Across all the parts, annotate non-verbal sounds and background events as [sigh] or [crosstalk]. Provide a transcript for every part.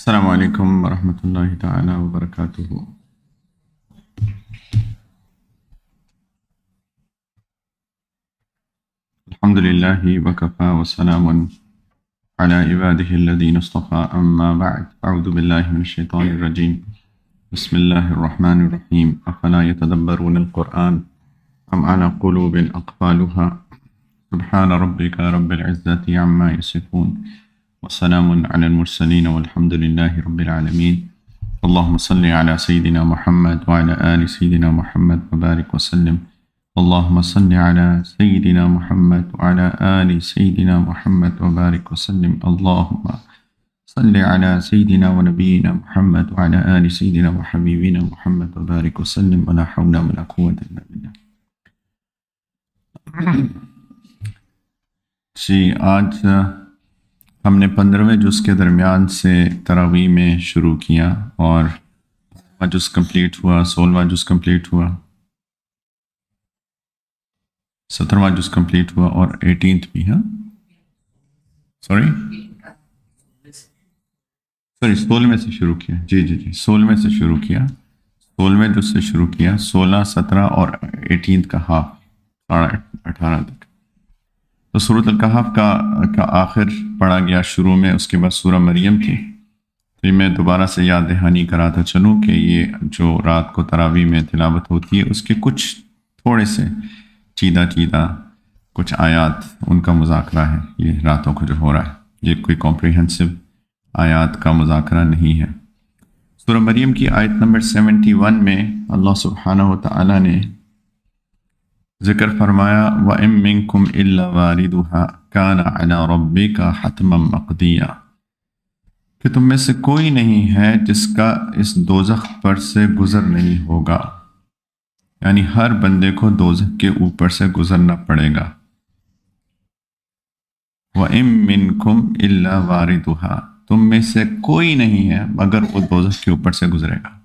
السلام عليكم ورحمة الله تعالى وبركاته الحمد لله وكفى وسلام على عباده الذين اصطفى أما بعد أعوذ بالله من الشيطان الرجيم بسم الله الرحمن الرحيم أفلا يتدبرون القرآن أم على قلوب أقفالها سبحان ربك رب العزة عما يصفون وسلام على المرسلين والحمد لله رب العالمين اللهم صل على سيدنا محمد وعلى آل سيدنا محمد وبارك وسلم اللهم صل على سيدنا محمد وعلى آل سيدنا محمد وبارك وسلم اللهم صل على سيدنا ونبينا محمد وعلى آل سيدنا وحبيبنا محمد وبارك وسلم ولا حول ولا قوة إلا بالله [laughs] See, आज हमने पंद्रहवें जुस के दरमियान से तरावी में शुरू किया और पाँचवा जुस हुआ सोलहवा जुस कम्प्लीट हुआ सत्रहवा जुस कम्प्लीट हुआ और एटीनथ भी हाँ सॉरी सॉरी सोलहवें से शुरू किया जी जी जी सोलहवें से शुरू किया सोलहवें जुस से शुरू किया सोलह सत्रह और एटीन का हाफ साढ़ा अठारह तक तो सूरत अलकहाफ का का आखिर पढ़ा गया शुरू में उसके बाद सूर मरियम थी तो ये मैं दोबारा से याद दहानी कराता चलूँ कि ये जो रात को तरावी में तिलावत होती है उसके कुछ थोड़े से चीदा चीदा कुछ आयात उनका मुजाकरा है ये रातों को जो हो रहा है ये कोई कॉम्प्रिहेंसिव आयात का मुजाकरा नहीं है सूरह मरियम की आयत नंबर सेवेंटी वन में अल्लाह सुबहाना तला ने जिक्र फरमाया व इम मिनकुम इल्ला वारिदुहा काना अला रब्बिका हतमम मकदिया कि तुम में से कोई नहीं है जिसका इस दोजख पर से गुज़र नहीं होगा यानी हर बंदे को दोजख के ऊपर से गुज़रना पड़ेगा व इम मिनकुम इल्ला वारिदुहा तुम में से कोई नहीं है मगर वो दोजख के ऊपर से गुज़रेगा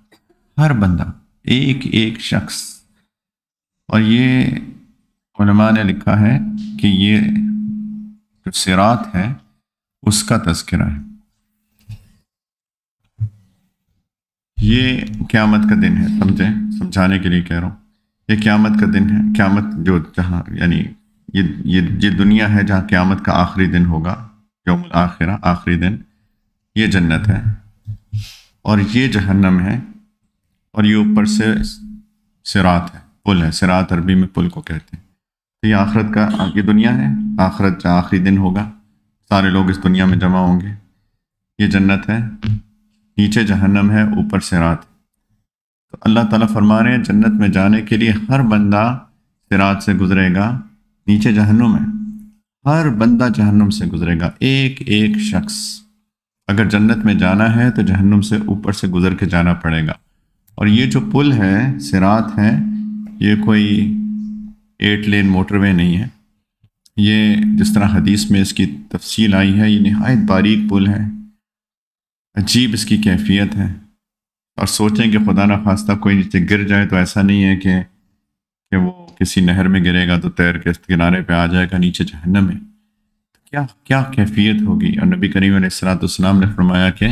हर बंदा एक एक शख्स और ये उलमा ने लिखा है कि ये जो सिरात है उसका तस्करा है ये क़्यामत का दिन है समझें समझाने के लिए कह रहा हूँ ये क़्यामत का दिन है क़्यामत जो जहाँ यानी ये ये ये दुनिया है जहाँ क़्यामत का आखिरी दिन होगा जो आखिरा आखिरी दिन ये जन्नत है और ये जहन्नम है और ये ऊपर से सिरात है पुल है सिरात अरबी में पुल को कहते हैं तो ये आखरत का ये दुनिया है आखरत का आखिरी दिन होगा सारे लोग इस दुनिया में जमा होंगे ये जन्नत है नीचे जहन्नम है ऊपर सिरात तो अल्लाह ताला फरमा रहे हैं जन्नत में जाने के लिए हर बंदा सिरात से गुजरेगा नीचे जहन्नुम है हर बंदा जहन्नुम से गुजरेगा एक एक शख्स अगर जन्नत में जाना है तो जहन्नुम से ऊपर से गुजर के जाना पड़ेगा और ये जो पुल है सिरात है ये कोई एट लेन मोटरवे नहीं है ये जिस तरह हदीस में इसकी तफसील आई है ये नहायत बारीक पुल है अजीब इसकी कैफियत है और सोचें कि खुदा न खास्ता कोई नीचे गिर जाए तो ऐसा नहीं है कि कि वो किसी नहर में गिरेगा तो तैर के किनारे पे आ जाएगा नीचे जहन्नम में तो क्या क्या कैफियत होगी और नबी करीम सलात ने फरमाया कि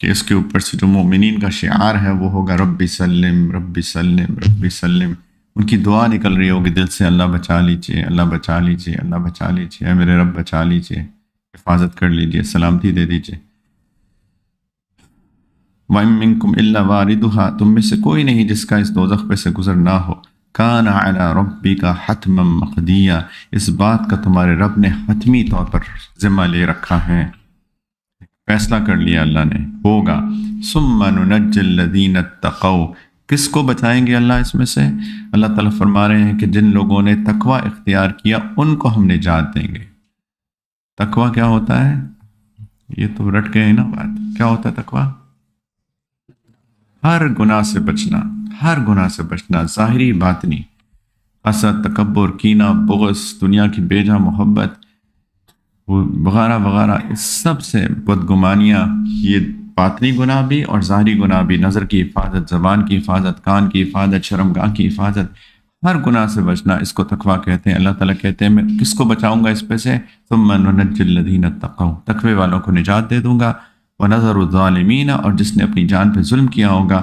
कि इसके ऊपर से जो मोमिन का शार है वो होगा रब्बी सलम रब्बी सल्लम रब्बी सल्लम उनकी दुआ निकल रही होगी दिल से अल्लाह बचा लीजिए अल्लाह बचा लीजिए अल्लाह बचा लीजिए मेरे रब बचा लीजिए हिफाजत कर लीजिए सलामती दे दीजिए वामिनकुम अल्ला वारिदुहा तुम में से कोई नहीं जिसका इस दोजख पे से गुजर ना हो कान आला रब्बी का हतम मखदिया इस बात का तुम्हारे रब ने हतमी तौर पर ज़िम्मा ले रखा है फैसला कर लिया अल्लाह ने होगा सुमनजल्लिन तकव किस को बचाएंगे अल्लाह इसमें से अल्लाह ताला फरमा रहे हैं कि जिन लोगों ने तकवा इख्तियार किया उनको हम निजात देंगे तकवा क्या होता है ये तो रट गए ना बात क्या होता है तकवा हर गुनाह से बचना हर गुनाह से बचना ज़ाहरी बातनी असद तकबर कीना बुगस दुनिया की बेजा मोहब्बत वगैरह वगैरह इस सब से बदगुमानियाँ ये बातनी गुनाह भी और ज़ाहरी गुनाह भी नज़र की हिफाजत ज़बान की हिफाजत कान की हिफाजत शर्मगाह की हिफाजत हर गुनाह से बचना इसको तकवा कहते हैं अल्लाह ताला कहते हैं मैं किसको बचाऊंगा इस पे से तो मनजिल्लदीन तकऊ तकवे वालों को निजात दे दूंगा व नज़रमीन और जिसने अपनी जान पर जुल्म किया होगा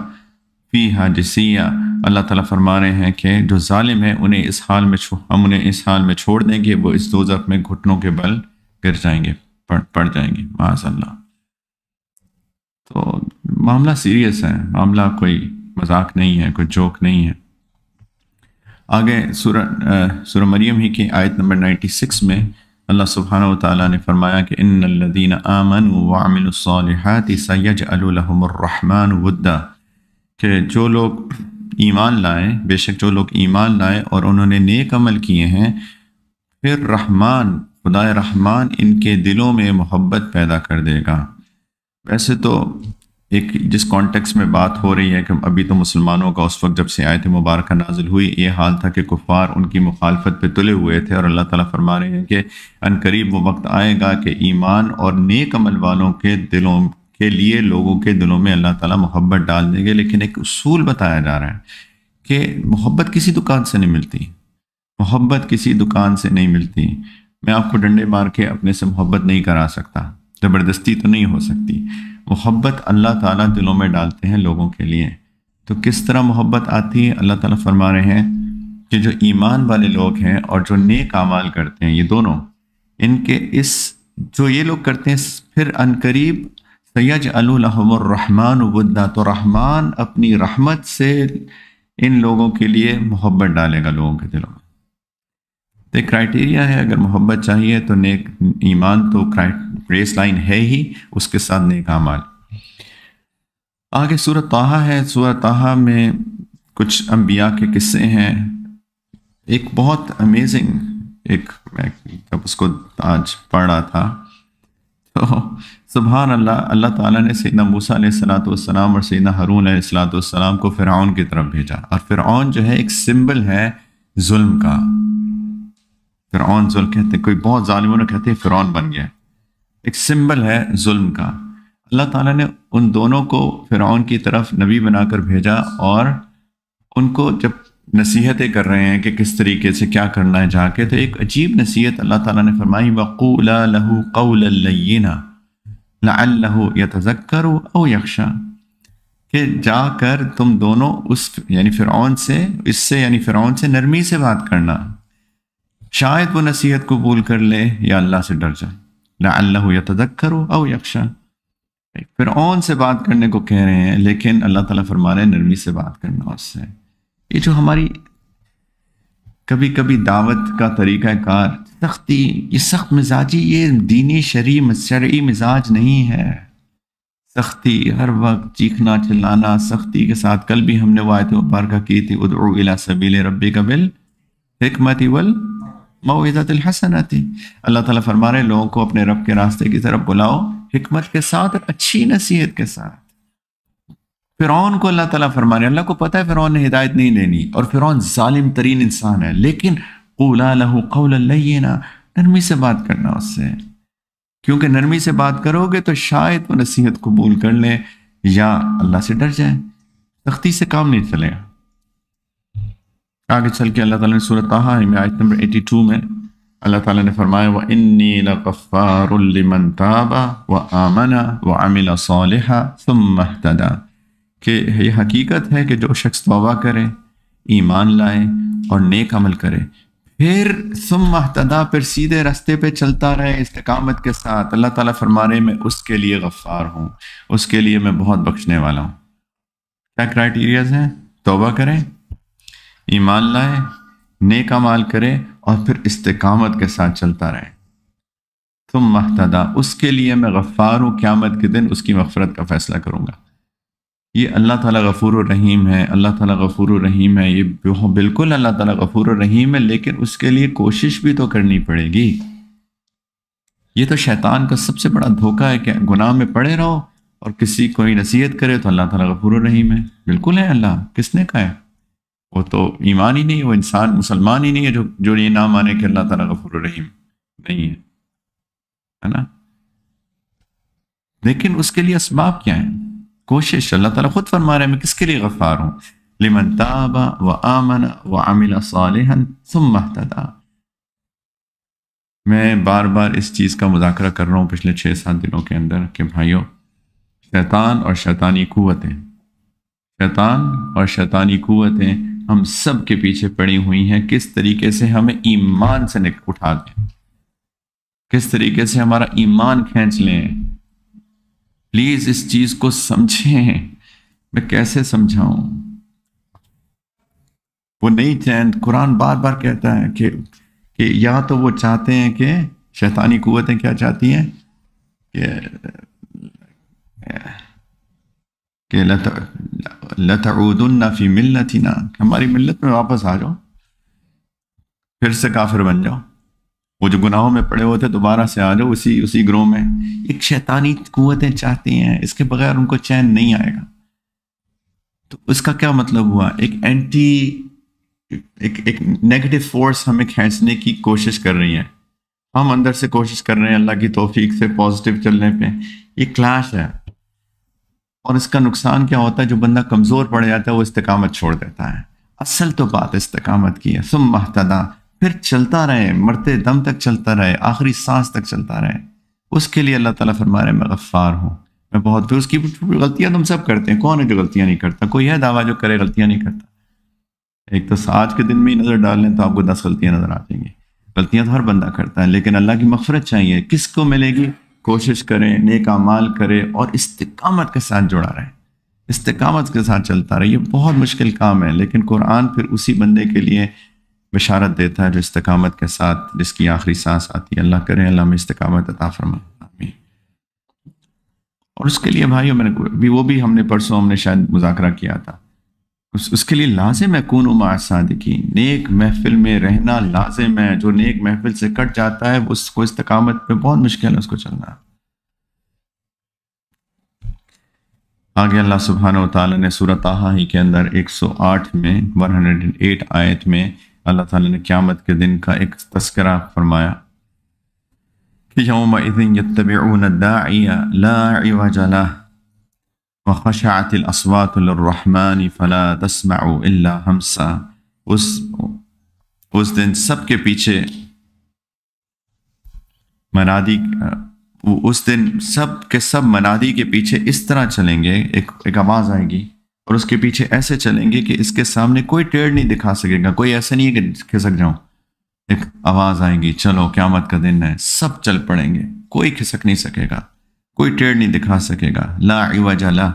फ़ी हा जसिया अल्लाह ताला फरमा रहे हैं कि जो ालिम है उन्हें इस हाल में हम उन्हें इस हाल में छोड़ देंगे वो इस दोजख में घुटनों के बल गिर जाएंगे पड़ पड़ जाएंगे माशा तो मामला सीरियस है मामला कोई मजाक नहीं है कोई जोक नहीं है आगे सुर सुर मरियम ही की आयत नंबर 96 में अल्लाह सुबहान ताली ने फरमाया कि इन लदीन आमन वामिलसालहत सैज अलहमरहमान वद्दा के जो लोग ईमान लाए बेशक जो लोग ईमान लाए और उन्होंने नेक अमल किए हैं फिर रहमान खुदा रहमान इनके दिलों में मोहब्बत पैदा कर देगा वैसे तो एक जिस कॉन्टेक्स्ट में बात हो रही है कि अभी तो मुसलमानों का उस वक्त जब से आए थे मुबारक नाजिल हुई ये हाल था कि कुफ़ार उनकी मुखालफत पे तुले हुए थे और अल्लाह ताला फरमा रहे हैं कि अनकरीब वो वक्त आएगा कि ईमान और नेक अमल वालों के दिलों के लिए लोगों के दिलों में अल्लाह ताला मोहब्बत डाल देंगे लेकिन एक असूल बताया जा रहा है कि मोहब्बत किसी दुकान से नहीं मिलती मोहब्बत किसी दुकान से नहीं मिलती मैं आपको डंडे मार के अपने से मोहब्बत नहीं करा सकता ज़बरदस्ती तो नहीं हो सकती मोहब्बत अल्लाह ताला दिलों में डालते हैं लोगों के लिए तो किस तरह मोहब्बत आती है अल्लाह ताला फरमा रहे हैं कि जो ईमान वाले लोग हैं और जो नेक अमाल करते हैं ये दोनों इनके इस जो ये लोग करते हैं फिर अनकरीब सैयद अलहमरहमान वद्दा तो रहमान अपनी रहमत से इन लोगों के लिए मोहब्बत डालेगा लोगों के दिलों में तो क्राइटेरिया है अगर मोहब्बत चाहिए तो नेक ईमान तो रेस लाइन है ही उसके साथ नेक आमाल आगे सूरत ताहा है सूरत ताहा में कुछ अम्बिया के किस्से हैं एक बहुत अमेजिंग एक मैं जब उसको आज पढ़ रहा था तो सुबहान अल्लाह अल्लाह ताला ने सैदा मूसा सलाम और सैदा हरून सलातम को फ़िरौन की तरफ भेजा और फ़िरौन जो है एक सिंबल है जुल्म का फिरौन जुल कहते कोई बहुत ालिमों ने कहते हैं फिरौन बन गया एक सिंबल है जुल्म का अल्लाह ताला ने उन दोनों को फिरौन की तरफ नबी बनाकर भेजा और उनको जब नसीहतें कर रहे हैं कि किस तरीके से क्या करना है जाके तो एक अजीब नसीहत अल्लाह ताला ने फरमाई वक़ूला लहू कौलना लहू या तजक्कर ओ यक्षा कि जाकर तुम दोनों उस यानी फ़िरौन से इससे यानी फ़िरौन से नरमी से बात करना शायद वो नसीहत को बोल कर ले या अल्लाह से डर जाए ला अल्लाह या तदक करो अव यक्षा फिर ओन से बात करने को कह रहे हैं लेकिन अल्लाह ताला फरमा रहे हैं नरमी से बात करना उससे ये जो हमारी कभी कभी दावत का तरीका कार सख्ती ये सख्त मिजाजी ये दीनी शरी शरी मिजाज नहीं है सख्ती हर वक्त चीखना चिल्लाना सख्ती के साथ कल भी हमने वायत मुबारक की थी उदर सबील रबी कबिल हमत वल आती अल्लाह ताला फरमा रहे लोगों को अपने रब के रास्ते की तरफ बुलाओ हमत के साथ अच्छी नसीहत के साथ फ़िरौन को अल्लाह ताला फरमा रहे अल्लाह को पता है फ़िरौन ने हिदायत नहीं लेनी और फिर ालिम तरीन इंसान है लेकिन ओला लहू ना नरमी से बात करना उससे क्योंकि नरमी से बात करोगे तो शायद वो नसीहत कबूल कर ले या अल्लाह से डर जाए सख्ती से काम नहीं चलेगा आगे चल के अल्लाह ताला ने सूरत तहा में आयत नंबर 82 में अल्लाह ताला ने फरमाया व इन्नी लगफ्फारुल लिमन ताबा व आमना व अमिल सालिहा थुम्मा इहतदा कि ये हकीकत है कि जो शख्स तौबा करे ईमान लाए और नेक अमल करे फिर सुम अहतदा फिर सीधे रास्ते पे चलता रहे इस्तकामत के साथ अल्लाह ताला फरमा रहे मैं उसके लिए गफ्फार हूँ उसके लिए मैं बहुत बख्शने वाला हूँ क्या क्राइटेरियाज हैं तोबा करें ईमान लाए नेक अमाल करे और फिर इस्तकामत के साथ चलता रहे तुम महतदा उसके लिए मैं गफ़ार हूँ क़्यामत के दिन उसकी मफ़रत का फ़ैसला करूँगा ये अल्लाह ताला गफ़ूर रहीम है अल्लाह ताला गफ़ूर रहीम है ये बिल्कुल अल्लाह ताला गफ़ूर रहीम है लेकिन उसके लिए कोशिश भी तो करनी पड़ेगी ये तो शैतान का सबसे बड़ा धोखा है कि गुनाह में पड़े रहो और किसी कोई नसीहत करे तो अल्लाह ताला गफ़ूर रहीम है बिल्कुल है अल्लाह किसने कहा है वो तो ईमान ही नहीं वो इंसान मुसलमान ही नहीं है जो जो ये ना माने कि अल्लाह ताला गफुर रहीम नहीं है है ना लेकिन उसके लिए इसबाब क्या है कोशिश अल्लाह ताला खुद फरमा रहे हैं मैं किसके लिए गफ़ार हूँ लिमन ताबा व आमन व आमिला सालिहन सुम्मतदा मैं बार बार इस चीज़ का मुजाकरा कर रहा हूँ पिछले छः सात दिनों के अंदर कि भाइयों शैतान और शैतानी कुतें शैतान और शैतानी कुतें हम सब के पीछे पड़ी हुई हैं किस तरीके से हमें ईमान से निक उठा दें किस तरीके से हमारा ईमान खींच लें प्लीज इस चीज को समझें मैं कैसे समझाऊं वो नहीं चैन कुरान बार बार कहता है कि कि या तो वो चाहते हैं कि शैतानी कुतें क्या चाहती हैं कि कि लतऊदन्ना फी ना हमारी मिलत में वापस आ जाओ फिर से काफिर बन जाओ वो जो गुनाहों में पड़े हुए थे दोबारा से आ जाओ उसी उसी ग्रोह में एक शैतानी कुतें चाहती हैं इसके बगैर उनको चैन नहीं आएगा तो उसका क्या मतलब हुआ एक एंटी एक एक नेगेटिव फोर्स हमें खींचने की कोशिश कर रही है हम अंदर से कोशिश कर रहे हैं अल्लाह की तोफीक से पॉजिटिव चलने पे ये क्लैश है और इसका नुकसान क्या होता है जो बंदा कमज़ोर पड़ जाता है वो इस्तकामत छोड़ देता है असल तो बात इस्तकामत की है सुम महतदा फिर चलता रहे मरते दम तक चलता रहे आखिरी सांस तक चलता रहे उसके लिए अल्लाह ताला फरमा रहे मैं गफ़ार हूँ मैं बहुत फिर उसकी गलतियाँ तुम सब करते हैं कौन है जो गलतियाँ नहीं करता कोई है दावा जो करे गलतियाँ नहीं करता एक तो आज के दिन में ही नज़र डाल लें तो आपको दस गलतियाँ नज़र आ जाएंगी गलतियाँ तो हर बंदा करता है लेकिन अल्लाह की मफरत चाहिए किसको मिलेगी कोशिश करें नेक माल करें और इस्तकामत के साथ जुड़ा रहे इस्तकामत के साथ चलता रहे ये बहुत मुश्किल काम है लेकिन कुरान फिर उसी बंदे के लिए बशारत देता है जो इस्तकामत के साथ जिसकी आखिरी सांस आती है अल्लाह करें अल्लाह में इस्तकामत अता और उसके लिए भाई मैंने भी वो भी हमने परसों हमने शायद मुजाकर किया था उस, उसके लिए लाजिम है कौन सादिकीन नेक महफिल में रहना लाजिम है जो नेक महफिल से कट जाता है उसको इस्तकामत पे बहुत मुश्किल है उसको चलना आगे अल्लाह सुबहान ताला ने सूरत ही के अंदर 108 में 108 आयत में अल्लाह ताला ने क़्यामत के दिन का एक तस्करा फरमाया कि यौम इज़िन यत्तबिउन अद्दाइया ला इवजला الأصوات للرحمن फ़ला تسمع إلا همسا उस उस दिन सब के पीछे मनादी उस दिन सब के सब मनादी के पीछे इस तरह चलेंगे एक एक आवाज़ आएगी और उसके पीछे ऐसे चलेंगे कि इसके सामने कोई टेढ़ नहीं दिखा सकेगा कोई ऐसा नहीं है कि खिसक जाऊं एक आवाज़ आएगी चलो क्यामत का दिन है सब चल पड़ेंगे कोई खिसक नहीं सकेगा कोई ट्रेड नहीं दिखा सकेगा ला इवाजला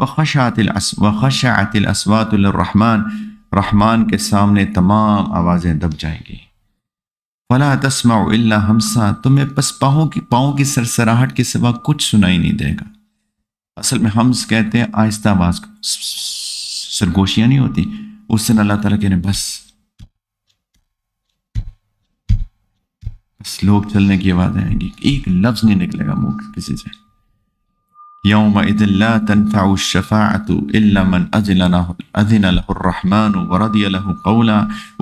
व खशातिल व खशातिल रहमान के सामने तमाम आवाज़ें दब जाएंगी फला तस्मा हमसा तुम्हें बस पाँव की पाँव की सरसराहट के सिवा कुछ सुनाई नहीं देगा असल में हम्स कहते हैं आहिस्ता आवाज़ सरगोशियाँ नहीं होती उस दिन अल्लाह ताला कह बस बस लोग चलने की आवाजें आएंगी एक लफ्ज़ नहीं निकलेगा मुँह किसी से यौम इदिल्ला तनफ़ाशफ़ात इल्लामन अजिन रहमान वरदी कौला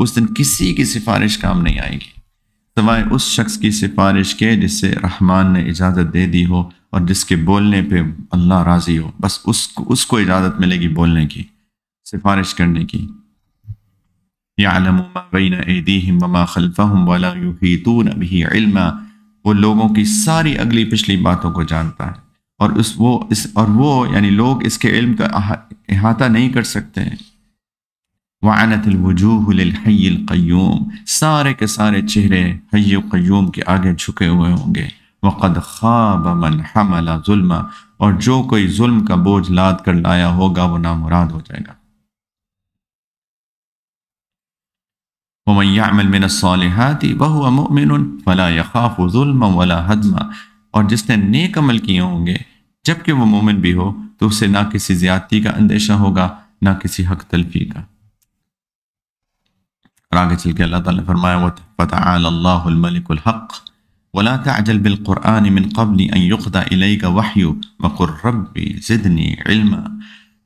उस दिन किसी की सिफारिश काम नहीं आएगी सवाए उस शख्स की सिफारिश के जिससे रहमान ने इजाज़त दे दी हो और जिसके बोलने पे अल्लाह राज़ी हो बस उसको उसको इजाज़त मिलेगी बोलने की सिफारिश करने की यालमुमाबीन एदीम ममा खलफ़म वाला वो लोगों की सारी अगली पिछली बातों को जानता है और उस वो इस और वो यानी लोग इसके इल्म का अहाता नहीं कर सकते हैं वानतलवजूहलहैल्यूम सारे के सारे चेहरे हय क्यूम के आगे झुके हुए होंगे वक़द ख्वाब मन हमला जुल्म और जो कोई जुल्म का बोझ लाद कर लाया होगा वो नामुराद हो जाएगा वमैयामल मिनसालहती वह मिन फ़ला यखाफ़ जुल्म वला हदमा और जिसने नेक अमल किए होंगे जबकि वो मोमिन भी हो तो उसे ना किसी ज्यादती का अंदेशा होगा ना किसी हक तलफी का और आगे चल के अल्लाह ताला ने फरमाया वत ज़िदनी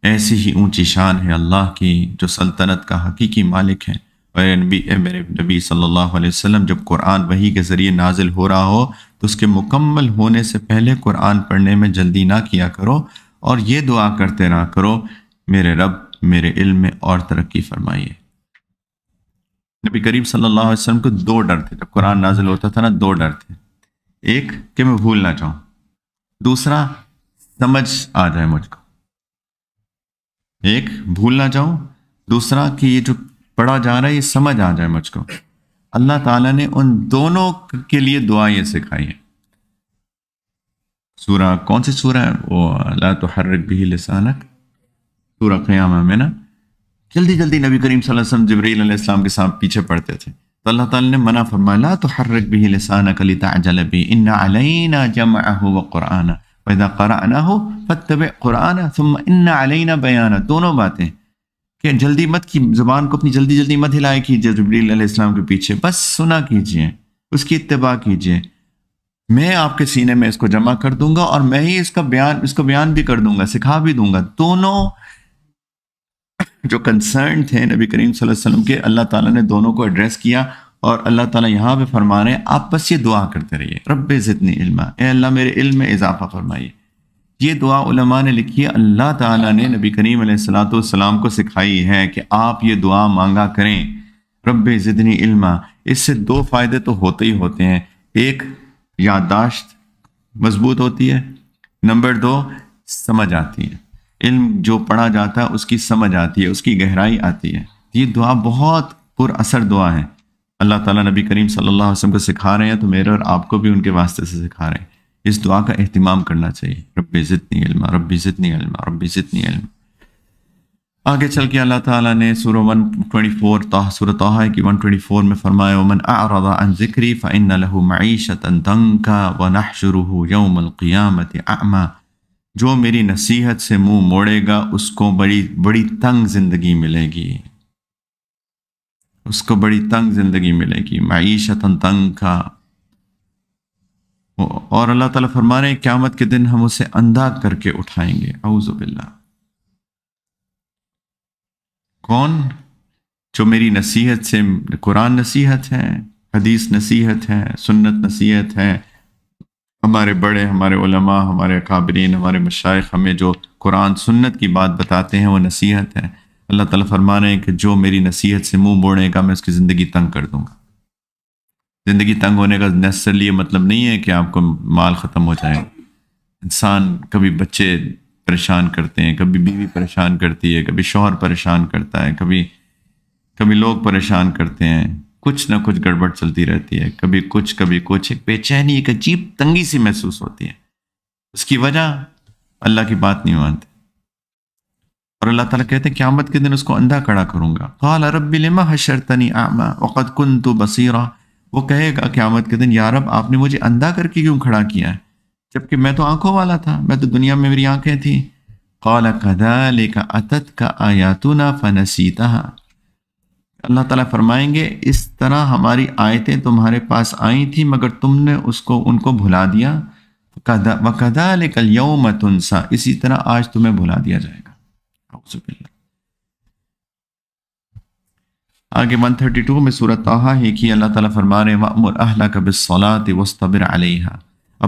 ऐसी ही ऊंची शान है अल्लाह की जो सल्तनत का हकीकी मालिक है और नबी मेरे नबी सल्लल्लाहु अलैहि वसल्लम जब कुरान वही के ज़रिए नाजिल हो रहा हो तो उसके मुकम्मल होने से पहले कुरान पढ़ने में जल्दी ना किया करो और ये दुआ करते रहा करो मेरे रब मेरे इल्म में और तरक्की फरमाइए नबी करीब सल्लल्लाहु अलैहि वसल्लम को दो डर थे जब कुरान नाजिल होता था ना दो डर थे एक कि मैं भूल ना जाऊं दूसरा समझ आ जाए मुझको एक भूल ना जाऊं दूसरा कि ये जो पढ़ा जा रहा है ये समझ आ जाए मुझको अल्लाह ताला ने उन दोनों के लिए दुआ ये सिखाई है सूरा कौन सी सूरा है वो अल्लाह तो हर्रक भी लसानक सूरा क़यामा है ना जल्दी जल्दी नबी करीम वसल्लम जबरीम के साथ पीछे पढ़ते थे तो अल्लाह ताला ने मना फरमाया तो हर्रक भी लसानक अलिताजल भी इन्ना अलैना जमा व कुराना पैदा कराना हो फतब कुराना सुम इन्ना अलैना बयाना दोनों बातें कि जल्दी मत की जबान को अपनी जल्दी जल्दी मत हिलाए कीजिए जबरील के पीछे बस सुना कीजिए उसकी इतबा कीजिए मैं आपके सीने में इसको जमा कर दूंगा और मैं ही इसका बयान इसको बयान भी कर दूंगा सिखा भी दूंगा दोनों जो कंसर्न थे नबी करीम वसल्लम के अल्लाह ताला ने दोनों को एड्रेस किया और अल्लाह ताला यहाँ पे फरमा रहे हैं आप बस ये दुआ करते रहिए रब जितनी इल्मा ए अल्लाह मेरे इल्म में इजाफा फरमाइए ये दुआ उलमा ने लिखी है अल्लाह ताला ने नबी करीम सलाम को सिखाई है कि आप ये दुआ मांगा करें रब ज़िदनी इल्मा इससे दो फ़ायदे तो होते ही होते हैं एक याददाश्त मजबूत होती है नंबर दो समझ आती है इल्म जो पढ़ा जाता है उसकी समझ आती है उसकी गहराई आती है ये दुआ बहुत पुर असर दुआ है अल्लाह ताला नबी करीम सल्लल्लाहु अलैहि वसल्लम को सिखा रहे हैं तो मेरे और आपको भी उनके वास्ते से सिखा रहे हैं इस दुआ का अहतमाम करना चाहिए रब ज़ितनी इल्मा रब ज़ितनी इल्मा रब ज़ितनी इल्मा आगे चल के अल्लाह ताला ने सूरह 124 ताह सूरह ताहा की 124 में फरमाया वमन अरदा अन जिक्री फ़इन लहू मीशतन तंका व नहशरुहु यौमल क़ियामत अमा जो मेरी नसीहत से मुंह मोड़ेगा उसको बड़ी बड़ी तंग जिंदगी मिलेगी उसको बड़ी तंग जिंदगी मिलेगी मीशतन तंग का और अल्लाह ताला फरमा रहे हैं क्यामत के दिन हम उसे अंधा करके उठाएंगे आउज़बिल्ला कौन जो मेरी नसीहत से कुरान नसीहत है हदीस नसीहत है सुन्नत नसीहत है हमारे बड़े हमारे उलमा हमारे अकाबरीन हमारे मशाइ हमें जो कुरान सुन्नत की बात बताते हैं वो नसीहत है अल्लाह ताला फरमा रहे हैं कि जो मेरी नसीहत से मुंह मोड़ेगा मैं उसकी ज़िंदगी तंग कर दूंगा ज़िंदगी तंग होने का नेसरली ये मतलब नहीं है कि आपको माल ख़त्म हो जाए इंसान कभी बच्चे परेशान करते हैं कभी बीवी परेशान करती है कभी शोहर परेशान करता है कभी कभी लोग परेशान करते हैं कुछ ना कुछ गड़बड़ चलती रहती है कभी कुछ कभी कुछ एक बेचैनी एक अजीब तंगी सी महसूस होती है उसकी वजह अल्लाह की बात नहीं मानते और अल्लाह ताला कहते हैं क्यामत के दिन उसको अंधा खड़ा करूंगा कहा रबी लमा हशरतनी आमा वक़द कुन तो बसीरा वो कहेगा क्यामत के दिन यारब आपने मुझे अंधा करके क्यों खड़ा किया है जबकि मैं तो आंखों वाला था मैं तो दुनिया में मेरी आंखें थी कौला कदा लेका अतत का आयातुना फनसीता अल्लाह ताला फरमाएंगे इस तरह हमारी आयतें तुम्हारे पास आई थी मगर तुमने उसको उनको भुला दिया कदा व कदा लेकल यौम मतुनसा इसी तरह आज तुम्हें भुला दिया जाएगा आगे 132 में सूरत आहा है कि अल्लाह ताला फरमा रहे वामर अहला कबिसलात वस्तबिर अलैहा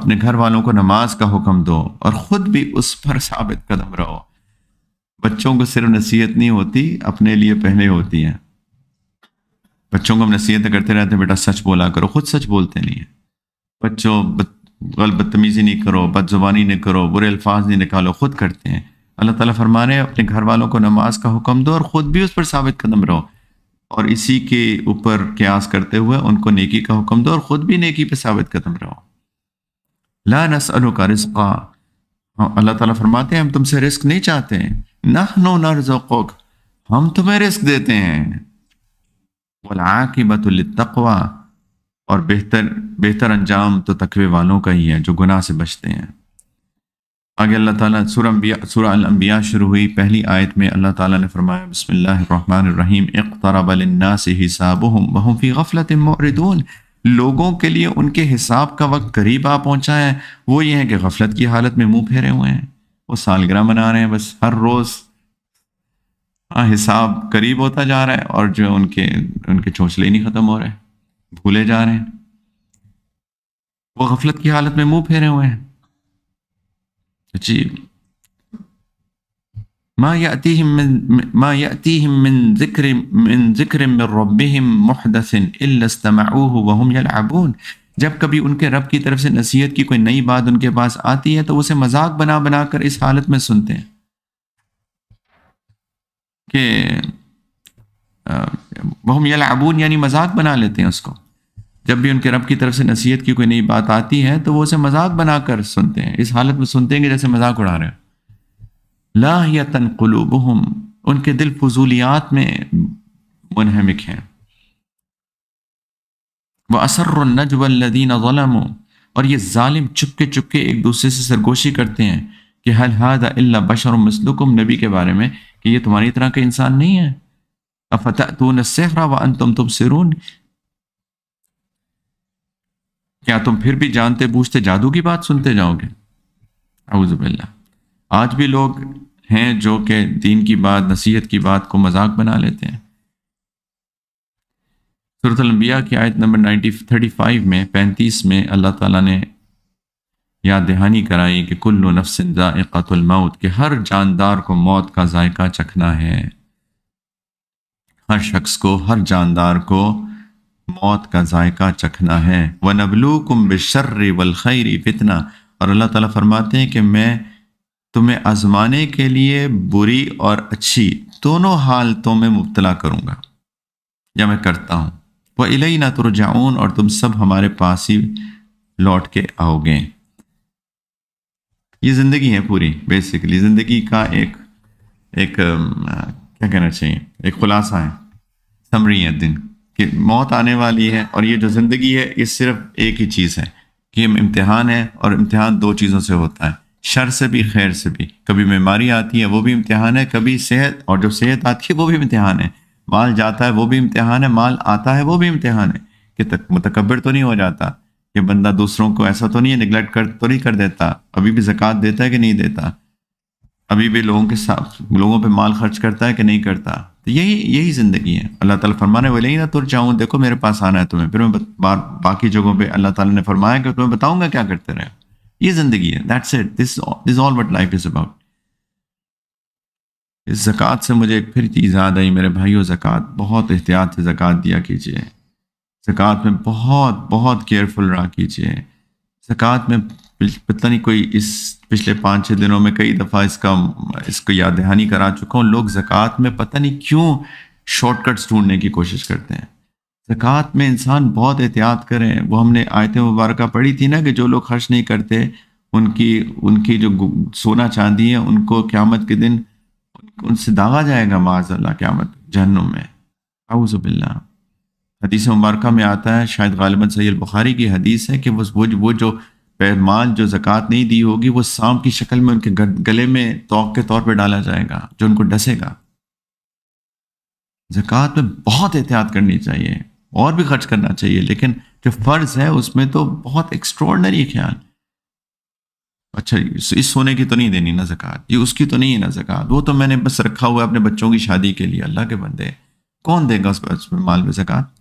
अपने घर वालों को नमाज का हुक्म दो और ख़ुद भी उस पर साबित कदम रहो बच्चों को सिर्फ नसीहत नहीं होती अपने लिए पहले होती है बच्चों को हम नसीहत करते रहते हैं बेटा सच बोला करो खुद सच बोलते नहीं है बच्चों गलत बदतमीज़ी नहीं करो बदजुबानी नहीं करो बुरे अल्फाज नहीं निकालो खुद करते हैं अल्लाह ताला फरमा रहे अपने घर वालों को नमाज का हुक्म दो और ख़ुद भी उस पर साबित कदम रहो और इसी के ऊपर क्यास करते हुए उनको नेकी का हुक्म दो और ख़ुद भी नेकी पे साबित कदम रहो ला नसल का रिस्का हाँ, अल्लाह ताला फरमाते हैं हम तुमसे रिस्क नहीं चाहते हैं ना नो नर्जोक हम तुम्हें रिस्क देते हैं तकवा और बेहतर बेहतर अंजाम तो तकवे वालों का ही है जो गुनाह से बचते हैं आगे अल्लाह ताला सूरह अल-अंबिया शुरू हुई पहली आयत में अल्लाह ताला ने फरमाया बसमीम इकतरबलन्नास हिसाबुहुम वहुम फी गफलत मुरिदून लोगों के लिए उनके हिसाब का वक्त करीब आ पहुँचा है वो ये है कि गफलत की हालत में मुँह फेरे हुए हैं वो सालगिरह मना रहे हैं बस हर रोज़ हाँ हिसाब करीब होता जा रहा है और जो उनके उनके चौंसले नहीं ख़त्म हो रहे भूले जा रहे हैं वो गफलत की हालत में मुँह फेरे हुए हैं عجيب ما يأتيهم من ما يأتيهم من ذكر من ذكر من ربهم محدث إلا استمعوه وهم يلعبون जब कभी उनके रब की तरफ से नसीहत की कोई नई बात उनके पास आती है तो उसे मजाक बना बना कर इस हालत में सुनते हैं कि वहम यलाबून यानी मजाक बना लेते हैं उसको जब भी उनके रब की तरफ से नसीहत की कोई नई बात आती है तो वो उसे मजाक बनाकर सुनते हैं इस हालत में सुनते हैं कि जैसे मजाक उड़ा रहे हैं लाहतन कलूबहम उनके दिल फजूलियात में मुनहमिक हैं वह असर नजवल्लिन गलम और ये जालिम चुपके चुपके एक दूसरे से सरगोशी करते हैं कि हल हाद अल्ला बशर मसलुकुम नबी के बारे में कि ये तुम्हारी तरह का इंसान नहीं है अफ़तून सहरा व अन तुम तुम सिरून क्या तुम फिर भी जानते बूझते जादू की बात सुनते जाओगे आउज़बिल्ला आज भी लोग हैं जो कि दीन की बात नसीहत की बात को मजाक बना लेते हैं सूरतलम्बिया की आयत नंबर नाइन्टी थर्टी फाइव में पैंतीस में अल्लाह ताला ने याद दहानी कराई कि कुल्लु नफसिन मौत के हर जानदार को मौत का जायका चखना है हर शख्स को हर जानदार को मौत का जायका चखना है व नबलू कुम वलखैरी फितना और अल्लाह ताला फरमाते हैं कि मैं तुम्हें आजमाने के लिए बुरी और अच्छी दोनों हालतों में मुबतला करूँगा या मैं करता हूँ वह इलाई ना तुरजाउन और तुम सब हमारे पास ही लौट के आओगे ये ज़िंदगी है पूरी बेसिकली ज़िंदगी का एक एक क्या कहना चाहिए एक खुलासा है समरी है दिन कि मौत आने वाली है और ये जो ज़िंदगी है ये सिर्फ एक ही चीज़ है कि ये इम्तहान है और इम्तहान दो चीज़ों से होता है शर से भी खैर से भी कभी बीमारी आती है वो भी इम्तहान है कभी सेहत और जो सेहत आती है वो भी इम्तहान है माल जाता है वो भी इम्तहान है माल आता है वो भी इम्तहान है कि मतकबर तो नहीं हो जाता कि बंदा दूसरों को ऐसा तो नहीं है निगलेक्ट कर तो नहीं कर देता अभी भी ज़क़़त देता है कि नहीं देता अभी भी लोगों के साथ लोगों पे माल खर्च करता है कि नहीं करता तो यही यही ज़िंदगी है अल्लाह ताला फरमाने वाले ही ना तुर जाऊँ देखो मेरे पास आना है तुम्हें फिर मैं बार बाकी जगहों पे अल्लाह ताला ने फरमाया कि तुम्हें बताऊंगा क्या करते रहे ये ज़िंदगी है that's it this this all what life is about इस ज़क़़त से मुझे एक फिर चीज़ याद आई मेरे भाइयों ज़क़़त बहुत एहतियात से ज़क़़त दिया कीजिए ज़क़़त में बहुत बहुत केयरफुल रहा कीजिए ज़क़़त में पता नहीं कोई इस पिछले पाँच छः दिनों में कई दफ़ा इसका इसको याद दहानी करा चुका हूँ लोग ज़क़़त में पता नहीं क्यों शॉर्टकट्स ढूंढने की कोशिश करते हैं ज़क़़त में इंसान बहुत एहतियात करें वो हमने आयत मुबारक पढ़ी थी ना कि जो लोग खर्च नहीं करते उनकी उनकी जो सोना चांदी है उनको क़्यामत के दिन उनसे दागा जाएगा माजल्ला क़्यामत जहनुम में आउज़बिल्ला हदीस मुबारक में आता है शायद गालिबा सैद बुखारी की हदीस है कि वो वो जो माल जो ज़क़़त नहीं दी होगी वो सांप की शक्ल में उनके गले में तोक के तौर पर डाला जाएगा जो उनको डसेगा जक़ात में बहुत एहतियात करनी चाहिए और भी खर्च करना चाहिए लेकिन जो फ़र्ज़ है उसमें तो बहुत एक्स्ट्रॉडनरी ख्याल अच्छा इस सोने की तो नहीं देनी ना जक़ात ये उसकी तो नहीं है ना जक़ात वो तो मैंने बस रखा हुआ है अपने बच्चों की शादी के लिए अल्लाह के बंदे कौन देगा उस पर माल में जक़ात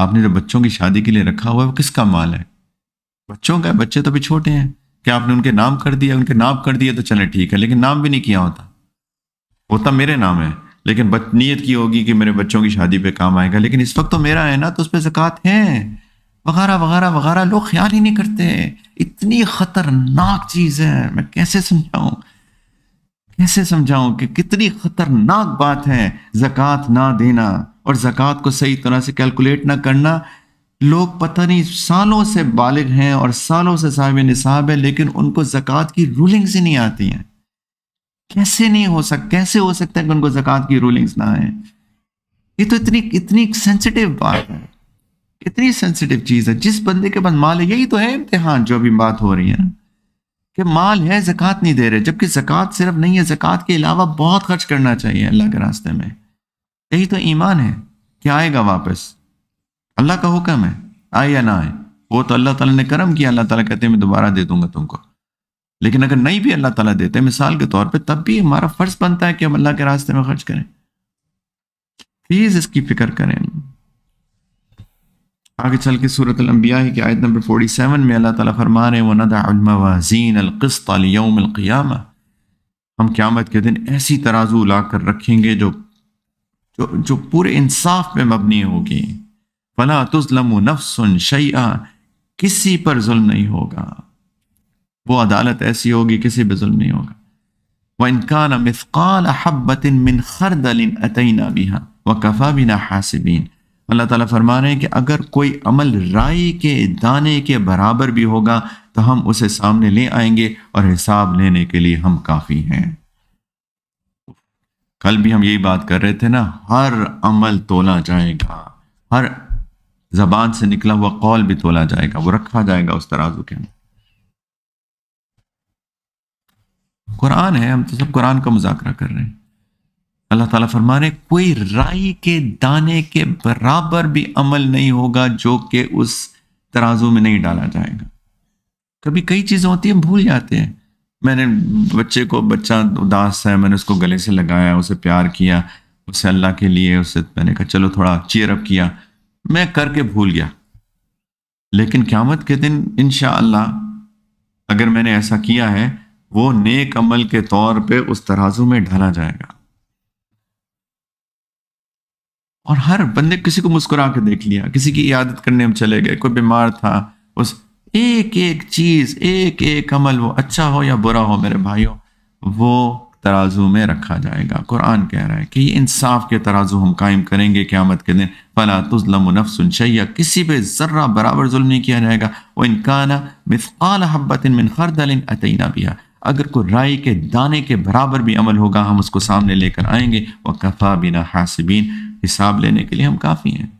आपने जो बच्चों की शादी के लिए रखा हुआ है वो किसका माल है बच्चों का बच्चे तो अभी छोटे हैं क्या आपने उनके नाम कर दिया उनके नाम कर दिए तो चले ठीक है लेकिन नाम भी नहीं किया होता होता मेरे नाम है लेकिन बच नीयत की होगी कि मेरे बच्चों की शादी पे काम आएगा लेकिन इस वक्त तो मेरा है ना तो उस पर जक़ात है वगैरह वगैरह वगैरह लोग ख्याल ही नहीं करते इतनी ख़तरनाक चीज़ है मैं कैसे समझाऊँ कैसे समझाऊँ कि कितनी ख़तरनाक बात है ज़क़़त ना देना और ज़क़़त को सही तरह से कैलकुलेट ना करना लोग पता नहीं सालों से बालिग हैं और सालों से साहब निसाब है लेकिन उनको ज़क़़त की रूलिंग्स ही नहीं आती हैं कैसे नहीं हो सक कैसे हो सकता है कि उनको ज़क़़त की रूलिंग्स ना आए ये तो इतनी इतनी सेंसिटिव बात है इतनी सेंसिटिव चीज़ है जिस बंदे के पास माल है यही तो है इम्तहान जो अभी बात हो रही है कि माल है ज़क़़त नहीं दे रहे जबकि ज़क़़त सिर्फ नहीं है ज़क़़त के अलावा बहुत खर्च करना चाहिए अल्लाह के रास्ते में यही तो ईमान है क्या आएगा वापस अल्लाह का हुक्म है आए या ना आए वो तो अल्लाह ताला ने करम किया अल्लाह ताला कहते हैं मैं दोबारा दे दूंगा तुमको लेकिन अगर नहीं भी अल्लाह ताला देते मिसाल के तौर पे तब भी हमारा फ़र्ज़ बनता है कि हम अल्लाह के रास्ते में खर्च करें प्लीज़ इसकी फिक्र करें आगे चल के सूरत अम्बिया की आयत नंबर 47 में अल्लाह ताला फरमा रहे वनदाजीन अलकस्तम हम क़्यामत के दिन ऐसी तराजू ला कर रखेंगे जो जो जो पूरे इंसाफ पे मबनी होगी फला तुजलम नफसन शैया किसी पर जुल्म नहीं होगा वो अदालत ऐसी होगी किसी पर जुल्म नहीं होगा व इनकान मिसकाल हब्बतिन मिन खरदलिन अतना बिहा व कफ़ा बिना हासिबिन अल्लाह ताला फरमा रहे हैं कि अगर कोई अमल राई के दाने के बराबर भी होगा तो हम उसे सामने ले आएंगे और हिसाब लेने के लिए हम काफ़ी हैं कल भी हम यही बात कर रहे थे ना हर अमल तोला जाएगा हर जबान से निकला हुआ कौल भी तोला जाएगा वो रखा जाएगा उस तराजू के अंदर कुरान है हम तो सब कुरान का मुजाकरा कर रहे हैं अल्लाह ताला फरमा रहे कोई राई के दाने के बराबर भी अमल नहीं होगा जो कि उस तराजू में नहीं डाला जाएगा कभी कई चीज़ें होती हैं भूल जाते हैं मैंने बच्चे को बच्चा उदास है मैंने उसको गले से लगाया उसे प्यार किया उसे अल्लाह के लिए उसे मैंने कहा चलो थोड़ा चेयरअप किया मैं करके भूल गया लेकिन क्यामत के दिन इन अगर मैंने ऐसा किया है वो नेक अमल के तौर पे उस तराजू में ढाला जाएगा और हर बंदे किसी को मुस्कुरा के देख लिया किसी की इयादत करने में चले गए कोई बीमार था उस एक एक चीज एक एक अमल वो अच्छा हो या बुरा हो मेरे भाइयों वो तराजू में रखा जाएगा कुरान कह रहा है कि ये इंसाफ के तराजू हम कायम करेंगे क़्यामत के दिन फ़ला तुज़लम सुन शैया किसी पे ज़र्रा बराबर जुल्म नहीं किया जाएगा वो इनकाना मिसाल हब्बत मिन अतना बिया अगर कोई राय के दाने के बराबर भी अमल होगा हम उसको सामने लेकर आएंगे व कफ़ा बिना हासिबीन हिसाब लेने के लिए हम काफ़ी हैं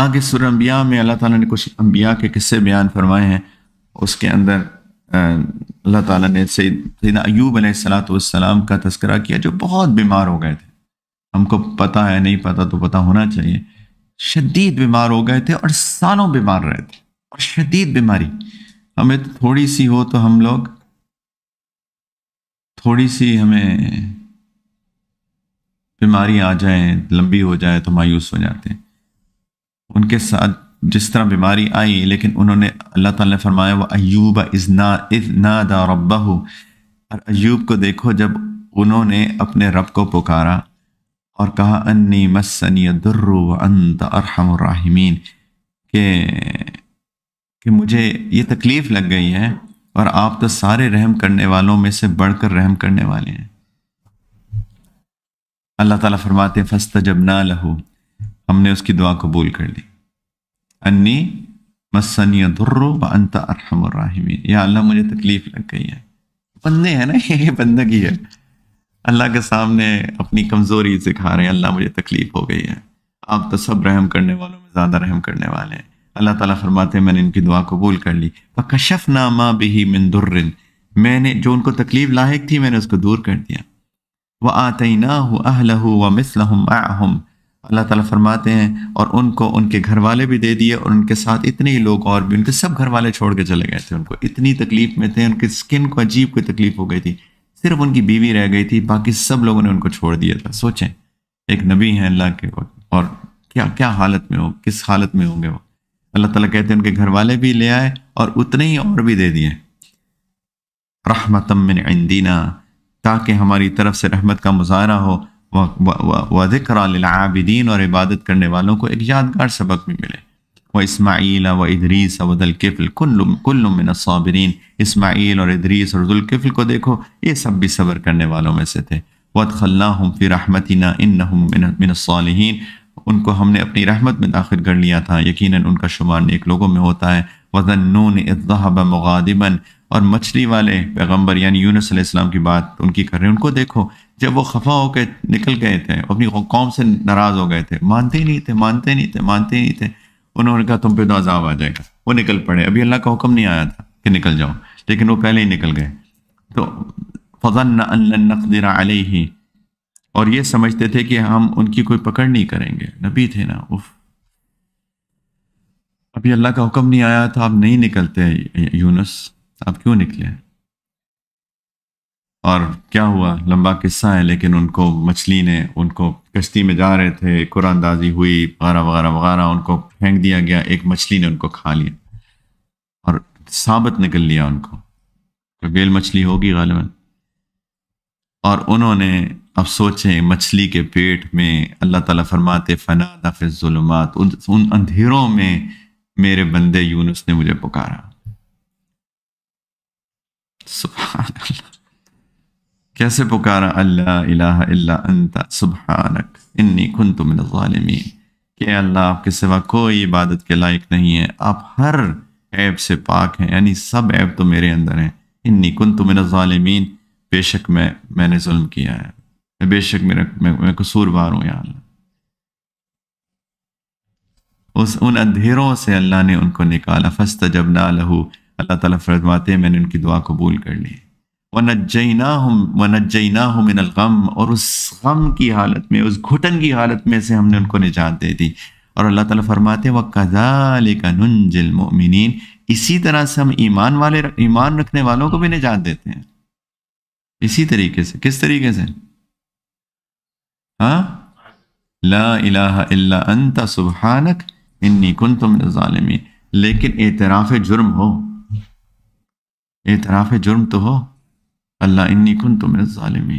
आगे सुरम्बिया में अल्लाह ताला ने कुछ अम्बिया के किस्से बयान फरमाए हैं उसके अंदर अल्लाह ताला ने सैदा अयूब सलाम का तस्करा किया जो बहुत बीमार हो गए थे हमको पता है नहीं पता तो पता होना चाहिए शदीद बीमार हो गए थे और सालों बीमार रहे थे और शदीद बीमारी हमें तो थोड़ी सी हो तो हम लोग थोड़ी सी हमें बीमारी आ जाए लंबी हो जाए तो मायूस हो जाते हैं उनके साथ जिस तरह बीमारी आई लेकिन उन्होंने अल्लाह ताला ने फरमाया वह अयूब इज़ना इज़ना दा रब्बा और अयूब को देखो जब उन्होंने अपने रब को पुकारा और कहा अन्नी मसनी दुर्रु व अंत अरहमराहिमीन के कि मुझे ये तकलीफ़ लग गई है और आप तो सारे रहम करने वालों में से बढ़कर रहम करने वाले हैं अल्लाह ताला फरमाते फस्त ना लहू हमने उसकी दुआ कबूल कर ली अन्नी मसनी धुर्रो अंता अरहम या अल्लाह मुझे तकलीफ लग गई है बंदे हैं ना ये बंदगी है अल्लाह के सामने अपनी कमज़ोरी सिखा रहे हैं अल्लाह मुझे तकलीफ हो गई है आप तो सब रहम करने वालों में ज़्यादा रहम करने वाले हैं अल्लाह ताला फरमाते हैं मैंने इनकी दुआ कबूल कर ली व कशफ नामा बिही मिन दुर्रिन मैंने जो उनको तकलीफ लाक थी मैंने उसको दूर कर दिया वह आतना अहलहु व मिसलहम आहम अल्लाह ताला फरमाते हैं और उनको उनके घर वाले भी दे दिए और उनके साथ इतने ही लोग और भी उनके सब घर वाले छोड़ के चले गए थे उनको इतनी तकलीफ़ में थे उनकी स्किन को अजीब कोई तकलीफ़ हो गई थी सिर्फ उनकी बीवी रह गई थी बाकी सब लोगों ने उनको छोड़ दिया था सोचें एक नबी हैं अल्लाह के वक्त और क्या क्या हालत में हो किस हालत में होंगे वो अल्लाह ताला कहते हैं उनके घर वाले भी ले आए और उतने ही और भी दे दिए रहमतम इंदीना ताकि हमारी तरफ से रहमत का मुजाहरा हो व आबिदीन और इबादत करने वालों को एक यादगार सबक भी मिले व इसमाइल व इदरीस व इसमाइल और इदरीस और दुलकफिल को देखो ये सब भी सब्र करने वालों में से थे वत खल्ला हम फिर रहमतना इनमिनसालहन उनको हमने अपनी रहमत में दाखिल कर लिया था यकीनन उनका शुमार नेक लोगों में होता है वजन नून इज़हाब मुगादिबन और मछली वाले पैगंबर यानी यूनस अलैहिस्सलाम की बात उनकी कर रहे हैं उनको देखो जब वो खफा होकर निकल गए थे अपनी कौम से नाराज़ हो गए थे मानते नहीं थे मानते नहीं थे मानते नहीं थे उन्होंने कहा तुम पे तो अजाब आ जाएगा वो निकल पड़े अभी अल्लाह का हुक्म नहीं आया था कि निकल जाओ लेकिन वो पहले ही निकल गए तो फजन नकदर ही और ये समझते थे कि हम उनकी कोई पकड़ नहीं करेंगे नबी थे ना उफ अभी अल्लाह का हुक्म नहीं आया था तो आप नहीं निकलते यूनस आप क्यों निकले और क्या हुआ लंबा किस्सा है लेकिन उनको मछली ने उनको कश्ती में जा रहे थे कुरानंदाजी हुई वगैरह वगैरह वगैरह उनको फेंक दिया गया एक मछली ने उनको खा लिया और साबित निकल लिया उनको तो बेल मछली होगी गालिबा और उन्होंने अब सोचें मछली के पेट में अल्लाह ताला फरमाते फ़ना दफ़ुलमत उन, उन अंधेरों में मेरे बंदे यूनुस ने मुझे पुकारा कैसे पुकारा अल्लाह इलाह इल्ला अंता सुबहानक इन्नी कुंतु मिन ज़ालिमीन अल्लाह आपके सिवा कोई इबादत के लायक नहीं है आप हर ऐब से पाक हैं यानी सब ऐब तो मेरे अंदर हैं इन्नी कुंतु मिन बेशक मैं मैंने जुल्म किया है मैं बेशक मेरा मैं, मैं कसूरवार हूँ या अल्लाह उस उन अंधेरों से अल्लाह ने उनको निकाला फस्त जब ना लहू अल्लाह ताला फरमाते हैं मैंने उनकी दुआ कबूल कर ली ना हम वनजना हम गम और उस गम की हालत में उस घुटन की हालत में से हमने उनको निजात दे दी और अल्लाह ताला फरमाते व कज़ाल कनुंजिल इसी तरह से हम ईमान वाले ईमान रखने वालों को भी निजात देते हैं इसी तरीके से किस तरीके से हाँ ला सुबहानक इन्नी कुन तुम लेकिन एतराफ़ जुर्म हो एतराफ़ जुर्म तो हो अल्लाह इन्नी कुन तो मेरे ालिमी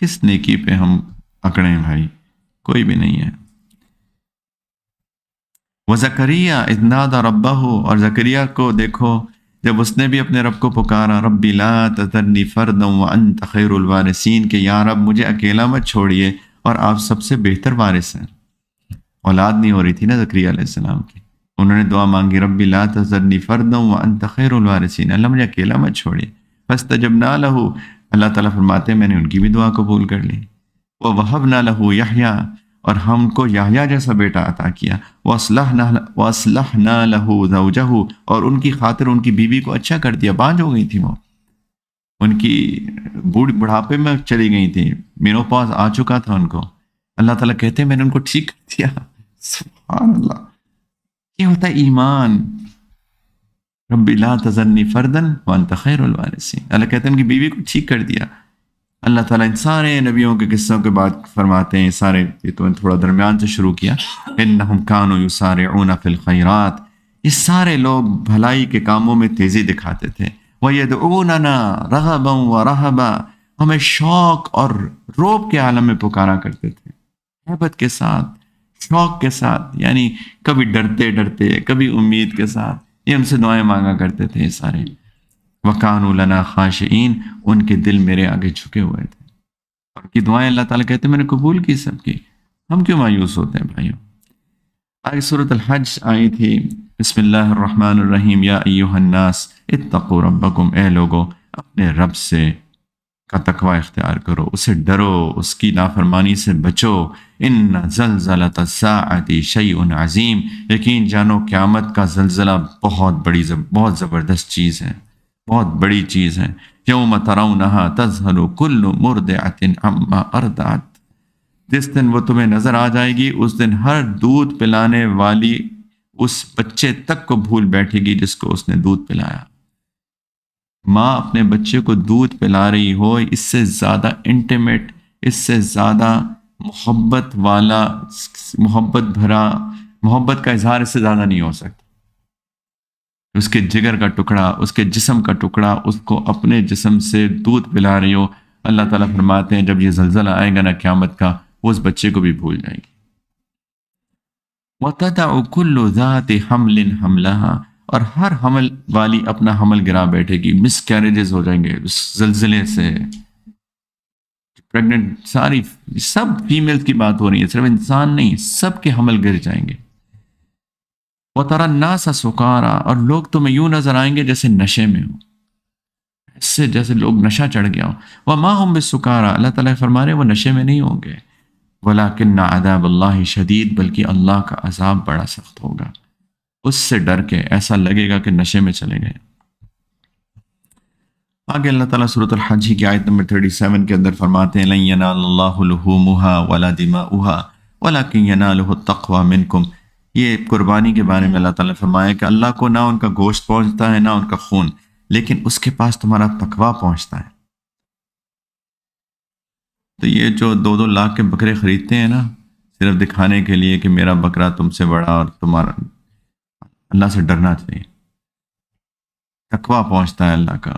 किस नेकी पे हम अकड़े भाई कोई भी नहीं है वह जकरिया इजनाद और रब्बा हो और जकरिया को देखो जब उसने भी अपने रब को पुकारा रब्बी ला तजरनी व अन तखैरवारसिन के यार अब मुझे अकेला मत छोड़िए और आप सबसे बेहतर वारिस हैं औलाद नहीं हो रही थी ना जक्रिया की उन्होंने दुआ मांगी रबी ला तजरनी फ़र्दों व अन तखैर उलवारसिन अल्लाह मुझे अकेला मत छोड़े बस तजब ना लहू अल्लाह ताला फरमाते मैंने उनकी भी दुआ कबूल कर ली वह वहब ना लहू याहया और हमको याहिया जैसा बेटा अता किया वह ना वसलह ना लहू जहू और उनकी खातिर उनकी बीवी को अच्छा कर दिया बांझ हो गई थी वो उनकी बूढ़ बुढ़ापे में चली गई थी पास आ चुका था उनको अल्लाह ताला कहते मैंने उनको ठीक कर दिया अल्लाह होता है ईमान रबीला तजन्नी फर्दन वन तखैर वारसी अल्लाह कहते हैं उनकी बीवी को ठीक कर दिया अल्लाह ताला इन सारे नबियों के किस्सों के बाद फरमाते हैं सारे ये तो थोड़ा दरमियान से शुरू किया इन कान यू सारे ऊना फिल खैरात ये सारे लोग भलाई के कामों में तेज़ी दिखाते थे वयद ऊना रहबा व रहबा हमें शौक और रोब के आलम में पुकारा करते थे हैबत के साथ शौक के साथ यानी कभी डरते डरते कभी उम्मीद के साथ ये हमसे दुआएं मांगा करते थे ये सारे वकान खाश खाशीन उनके दिल मेरे आगे झुके हुए थे और उनकी दुआएं अल्लाह ताला कहते मैंने कबूल की सबकी हम क्यों मायूस होते हैं भाइयों आगे सूरत हज आई थी बसमीम या नास इतको रबकुम ए लोगो अपने रब से का तकवा इख्तियार करो उसे डरो उसकी नाफरमानी से बचो इन जलजलाती शई उन अज़ीम यकीन जानो क़्यामत का जलजला बहुत बड़ी जब, बहुत ज़बरदस्त चीज़ है बहुत बड़ी चीज़ है क्यों यौम नहा तजहर कुल्ल मुर्द अतिन अम्मा अरदात जिस दिन वो तुम्हें नज़र आ जाएगी उस दिन हर दूध पिलाने वाली उस बच्चे तक को भूल बैठेगी जिसको उसने दूध पिलाया माँ अपने बच्चे को दूध पिला रही हो इससे ज़्यादा इंटीमेट इससे ज़्यादा मोहब्बत वाला मोहब्बत भरा मोहब्बत का इजहार इससे ज़्यादा नहीं हो सकता उसके जिगर का टुकड़ा उसके जिसम का टुकड़ा उसको अपने जिसम से दूध पिला रही हो अल्लाह ताला फरमाते हैं जब ये जलजला आएगा ना क्यामत का वो उस बच्चे को भी भूल जाएगी वतता कुल्लु ज़ात हमलिन हमला और हर हमल वाली अपना हमल गिरा बैठेगी मिस कैरेजेस हो जाएंगे उस जलजिले से प्रेग्नेंट सारी सब फीमेल्स की बात हो रही है सिर्फ इंसान नहीं सब के हमल गिर जाएंगे वह तारा ना सा सुकारा और लोग तुम्हें यूं नजर आएंगे जैसे नशे में हो ऐसे जैसे लोग नशा चढ़ गया हो वह माँ हम बे सुकारा अल्लाह तला फरमा रहे वो नशे में नहीं होंगे वला किन्ना अदाब अल्लाह शदीद बल्कि अल्लाह का अजाब बड़ा सख्त होगा उससे डर के ऐसा लगेगा कि नशे में चले गए आगे अल्लाह ताला सूरत हज की आयत नंबर 37 के अंदर फरमाते हैं वाला वला मिनकुम ये कुर्बानी के बारे में अल्लाह ताला फरमाया कि अल्लाह को ना उनका गोश्त पहुंचता है ना उनका खून लेकिन उसके पास तुम्हारा तकवा पहुंचता है तो ये जो दो दो लाख के बकरे खरीदते हैं ना सिर्फ दिखाने के लिए कि मेरा बकरा तुमसे बड़ा और तुम्हारा अल्लाह से डरना चाहिए तकवा पहुंचता है अल्लाह का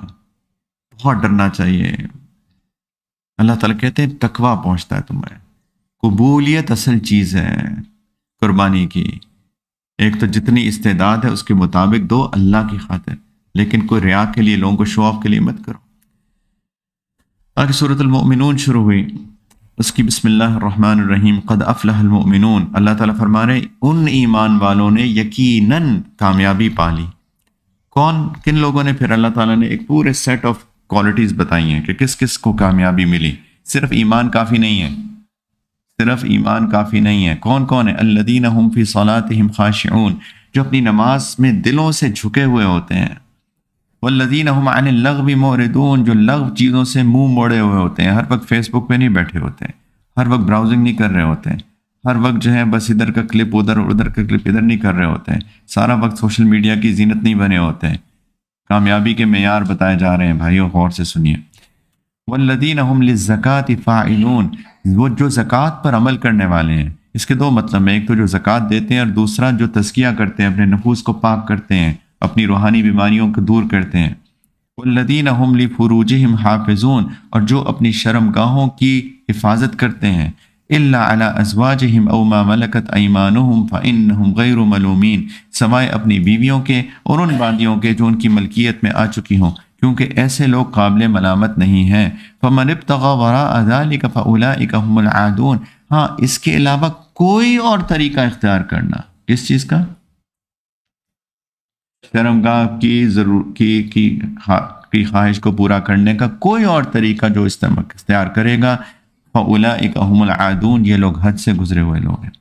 बहुत डरना चाहिए अल्लाह ताला कहते हैं तकवा पहुंचता है तुम्हें कबूलियत असल चीज़ है कुर्बानी की एक तो जितनी इस्तेदाद है उसके मुताबिक दो अल्लाह की खातिर लेकिन कोई रिया के लिए लोगों को शो ऑफ के लिए मत करो आगे सूरतमिन शुरू हुई उसकी बसमीम कद अफ़लमिन अल्लाह ताला फरमा रहे उन ईमान वालों ने यकीनन कामयाबी पा ली कौन किन लोगों ने फिर अल्लाह ताला ने एक पूरे सेट ऑफ क्वालिटीज़ बताई हैं कि किस किस को कामयाबी मिली सिर्फ ईमान काफ़ी नहीं है सिर्फ ईमान काफ़ी नहीं है कौन कौन है अल्लादीन हम फ़ी सलात हम खाशन जो अपनी नमाज में दिलों से झुके हुए होते हैं वल्लिन लगब मोरदून जो लग चीज़ों से मुंह मोड़े हुए होते हैं हर वक्त फेसबुक पे नहीं बैठे होते हैं हर वक्त ब्राउजिंग नहीं कर रहे होते हैं हर वक्त जो है बस इधर का क्लिप उधर उधर का क्लिप इधर नहीं कर रहे होते हैं सारा वक्त सोशल मीडिया की जीनत नहीं बने होते हैं कामयाबी के मैार बताए जा रहे हैं भाइयों गौर से सुनिए वल्लिन हम ज़क़़त फ़ाइलून वो जो ज़क़़त पर अमल करने वाले हैं इसके दो मतलब हैं एक तो जो ज़क़़त देते हैं और दूसरा जो तस्किया करते हैं अपने नफूस को पाक करते हैं अपनी रूहानी बीमारियों को दूर करते हैं वल्लदीन हमली फ़रूज हम हाफिजून और जो अपनी शर्मगाहों की हिफाजत करते हैं अला अजवाज हम अमा मलकत ईमान फ़ाइन हम गैर मलूमिन सवाए अपनी बीवियों के और उन बाँधियों के जो उनकी मलकियत में आ चुकी हों क्योंकि ऐसे लोग काबिल मलामत नहीं हैं फमन तगा वरा अदालिक फ़ला आदून हाँ इसके अलावा कोई और तरीका इख्तियार करना किस चीज़ का शर्मगाह की जरूर की की की ख्वाहिश को पूरा करने का कोई और तरीका जो इस्तेमाल करेगा एक हमल आदून ये लोग हद से गुजरे हुए लोग हैं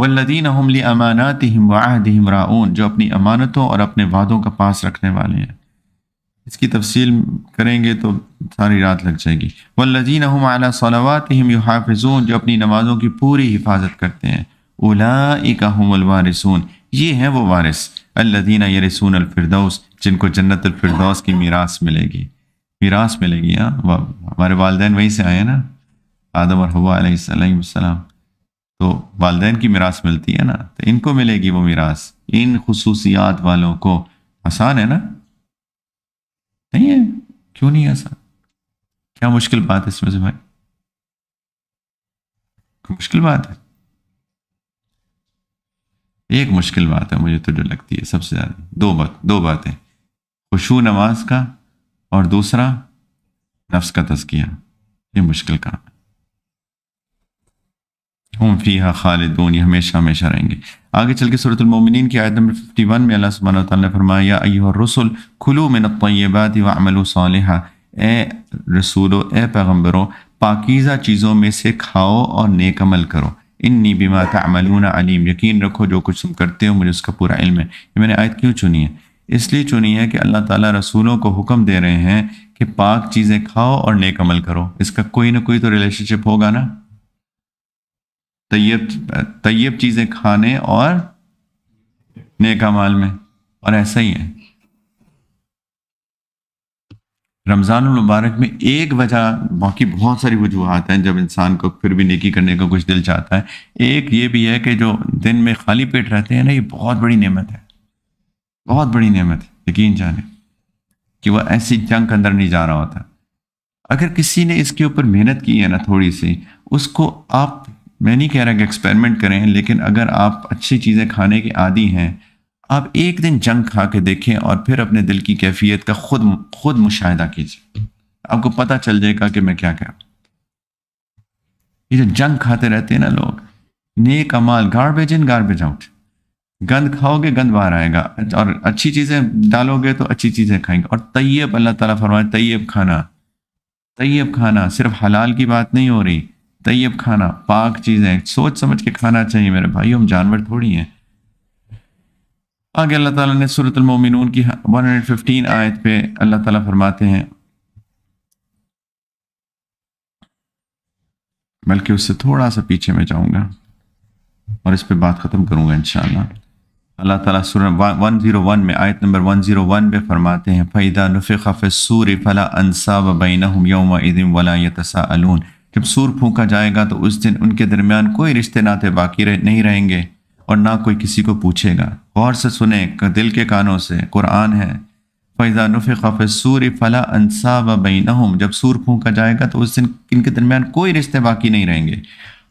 वल्लदीन हमली अमानात हम वाहदम राउन जो अपनी अमानतों और अपने वादों का पास रखने वाले हैं इसकी तफसील करेंगे तो सारी रात लग जाएगी वल्लदीन अहम आला सलावात हिम यहाफ़ून जो अपनी नमाज़ों की पूरी हिफाजत करते हैं उलाइका एक वारसून ये हैं वो वारिस अल्लादीना रसून अलफरदौस जिनको जन्नत अलफरदौस की मीरास मिलेगी मीरास मिलेगी हाँ हमारे वालदेन वहीं से आए हैं ना आदम और हवा तो वालदेन की मीरास मिलती है ना तो इनको मिलेगी वो मीरास इन खसूसियात वालों को आसान है ना नहीं है क्यों नहीं आसान क्या मुश्किल बात है इसमें से भाई मुश्किल बात है एक मुश्किल बात है मुझे तो जो लगती है सबसे ज़्यादा दो बात दो बातें खुशू नमाज का और दूसरा नफ्स का तस्किया ये मुश्किल काम है हम फ़ीहा खालिदून ये हमेशा हमेशा रहेंगे आगे चल के सूरतमिन की आयत नंबर फिफ्टी वन में अल्लाह सुबहान तौला ने फरमाया रसुल खुलू में नयबात वमल सल ए रसूलो ए पैगम्बरों पाकिज़ा चीज़ों में से खाओ और नेकमल करो इन्नी बीमा तमलून अलीम यकीन रखो जो कुछ तुम करते हो मुझे उसका पूरा इल्म है ये मैंने आयत क्यों चुनी है इसलिए चुनी है कि अल्लाह ताला रसूलों को हुक्म दे रहे हैं कि पाक चीज़ें खाओ और नेक अमल करो इसका कोई ना कोई तो रिलेशनशिप होगा ना तैयब तैयब चीज़ें खाने और नेक अमल में और ऐसा ही है रमज़ान मुबारक में एक वजह बाकी बहुत सारी वजूहत हैं जब इंसान को फिर भी नेकी करने का कुछ दिल चाहता है एक ये भी है कि जो दिन में खाली पेट रहते हैं ना ये बहुत बड़ी नेमत है बहुत बड़ी नेमत है यकीन जाने कि वह ऐसी जंग अंदर नहीं जा रहा होता अगर किसी ने इसके ऊपर मेहनत की है ना थोड़ी सी उसको आप मैं नहीं कह रहा कि एक्सपेरिमेंट करें लेकिन अगर आप अच्छी चीज़ें खाने के आदि हैं आप एक दिन जंग खा के देखें और फिर अपने दिल की कैफियत का खुद खुद मुशाहिदा कीजिए आपको पता चल जाएगा कि मैं क्या कह रहा हूं ये जो जंग खाते रहते हैं ना लोग नेक अमाल गार्बेज इन गार्बेज आउट गंद खाओगे गंद बाहर आएगा और अच्छी चीज़ें डालोगे तो अच्छी चीज़ें खाएंगे और तय्यब अल्लाह तला फरमाए तय्यब खाना तैयब खाना सिर्फ हलाल की बात नहीं हो रही तय्यब खाना पाक चीज़ें सोच समझ के खाना चाहिए मेरे भाई हम जानवर थोड़ी हैं आगे अल्लाह ताला ने सूरतमोमिन की 115 आयत पे अल्लाह ताला फरमाते हैं बल्कि उससे थोड़ा सा पीछे में जाऊंगा और इस पे बात ख़त्म करूंगा इन अल्लाह ताला सूरह 101 में आयत नंबर 101 पे फरमाते हैं फ़ैदा नफ़िखा सूर फ़ला अनसाब बैनहुम यौम इदिम वला यतसाअलून जब सूर फूका जाएगा तो उस दिन उनके दरमियान कोई रिश्ते नाते बाकी रह, नहीं रहेंगे और ना कोई किसी को पूछेगा गौर से सुने दिल के कानों से कुरान है फ़ैज़ा नफ़ सूर फ़ला अनसा व जब सूर फूका जाएगा तो उस दिन इनके दरमियान कोई रिश्ते बाकी नहीं रहेंगे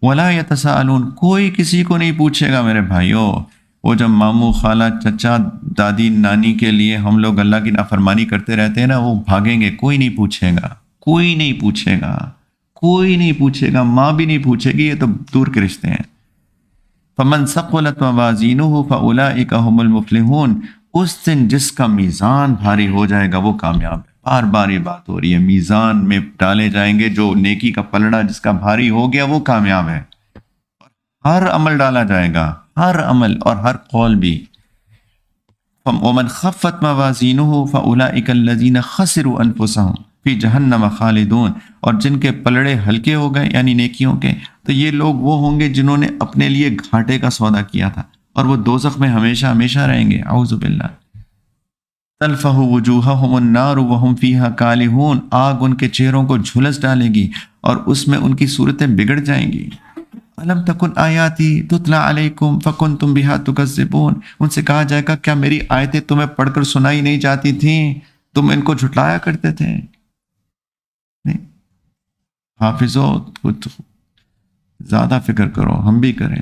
वला या तसालून कोई किसी को नहीं पूछेगा मेरे भाइयों वो जब मामू खाला चचा दादी नानी के लिए हम लोग अल्लाह की नाफरमानी करते रहते हैं ना वो भागेंगे कोई नहीं पूछेगा कोई नहीं पूछेगा कोई नहीं पूछेगा माँ भी नहीं पूछेगी ये तो दूर के रिश्ते हैं फमन सकुलत मवाजीन फ़लामफलहून उस दिन जिसका मीज़ान भारी हो जाएगा वो कामयाब है बार बार ये बात हो रही है मीज़ान में डाले जाएंगे जो नेकी का पलड़ा जिसका भारी हो गया वो कामयाब है हर अमल डाला जाएगा हर अमल और हर कौल भी वमन खफ़त मवाजीन फ़लाजीन खसर अनफुसहूँ फी जहन्नम खालिदून और जिनके पलड़े हल्के हो गए यानी नेकियों के तो ये लोग वो होंगे जिन्होंने अपने लिए घाटे का सौदा किया था और वो दोजख में हमेशा हमेशा रहेंगे आउज़बिल्ला तलफ़ वजूहनार वहम फ़ीहा कालिहून आग उनके चेहरों को झुलस डालेगी और उसमें उनकी सूरतें बिगड़ जाएंगी अलम तकन आयाती तुतला अलैकुम फ़कुन तुम बिहा तुकज़िबून उनसे कहा जाएगा क्या मेरी आयतें तुम्हें पढ़कर सुनाई नहीं जाती थीं तुम इनको झुटलाया करते थे नहीं हाफिजो कुछ तो ज़्यादा फिक्र करो हम भी करें